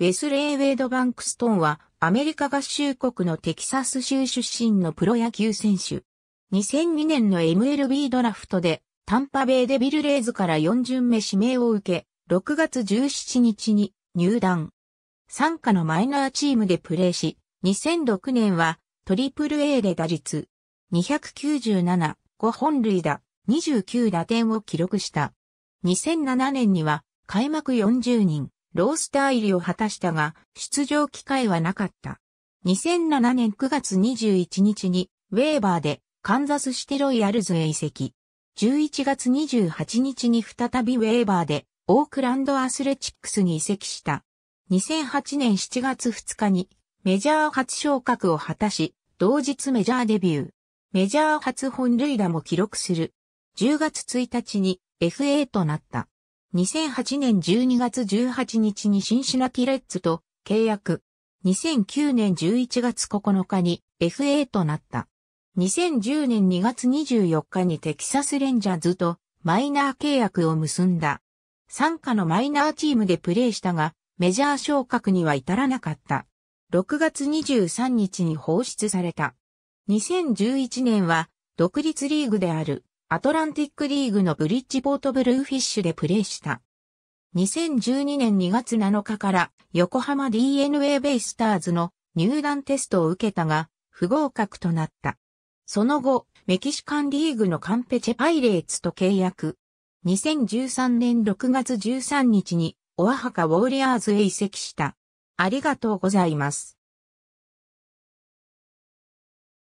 ウェスレー・ウェイド・バンクストンは、アメリカ合衆国のテキサス州出身のプロ野球選手。2002年の MLB ドラフトで、タンパベイデビルレイズから4巡目指名を受け、6月17日に入団。参加のマイナーチームでプレーし、2006年はトリプル A で打率297、5本塁打、29打点を記録した。2007年には開幕40人、ロースター入りを果たしたが、出場機会はなかった。2007年9月21日に、ウェーバーで、カンザスシテロイヤルズへ移籍。11月28日に再びウェーバーで、オークランドアスレチックスに移籍した。2008年7月2日に、メジャー初昇格を果たし、同日メジャーデビュー。メジャー初本塁打も記録する。10月1日に FA となった。2008年12月18日にシンシナティレッツと契約。2009年11月9日に FA となった。2010年2月24日にテキサスレンジャーズとマイナー契約を結んだ。参加のマイナーチームでプレーしたが、メジャー昇格には至らなかった。6月23日に放出された。2011年は独立リーグであるアトランティックリーグのブリッジポートブルーフィッシュでプレーした。2012年2月7日から横浜 DNA ベイスターズの入団テストを受けたが不合格となった。その後、メキシカンリーグのカンペチェパイレーツと契約。2013年6月13日にオアハカウォーリアーズへ移籍した。ありがとうございます。